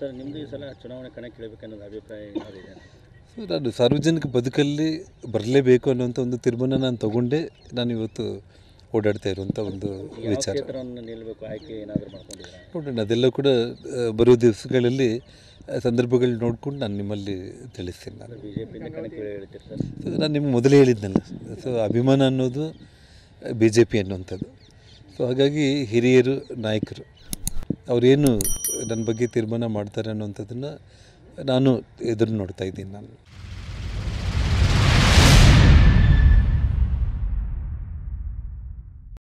sir ಸಲ ಚುನಾವಣೆ ಕಣಕ್ಕೆ ಇಳಬೇಕನ್ನೋದು ಅಭಿಪ್ರಾಯ ಅದು ಸಾರ್ವಜನಿಕ ಬದುಕಲ್ಲಿ ಬರಲೇಬೇಕು ಅನ್ನೋಂಥ ಒಂದು ತೀರ್ಮಾನ ನಾನು ತಗೊಂಡೆ ನಾನು ಇವತ್ತು ಓಡಾಡ್ತಾ ಇರುವಂಥ ಒಂದು ವಿಚಾರ ಏನಾದರೂ ನೋಡೋಣ ಅದೆಲ್ಲ ಕೂಡ ಬರೋ ದಿವಸಗಳಲ್ಲಿ ಸಂದರ್ಭಗಳು ನೋಡ್ಕೊಂಡು ನಾನು ನಿಮ್ಮಲ್ಲಿ ತಿಳಿಸ್ತೀನಿ ನಾನು ಸರ್ ಸೊ ನಾನು ನಿಮ್ಗೆ ಮೊದಲೇ ಹೇಳಿದ್ನಲ್ಲ ಸೊ ಅಭಿಮಾನ ಅನ್ನೋದು ಬಿ ಜೆ ಪಿ ಅನ್ನುವಂಥದ್ದು ಸೊ ಹಾಗಾಗಿ ಹಿರಿಯರು ನಾಯಕರು ಅವರೇನು ನನ್ನ ಬಗ್ಗೆ ತೀರ್ಮಾನ ಮಾಡ್ತಾರೆ ಅನ್ನೋವಂಥದ್ದನ್ನು ನಾನು ಎದುರು ನೋಡ್ತಾ ಇದ್ದೀನಿ ನಾನು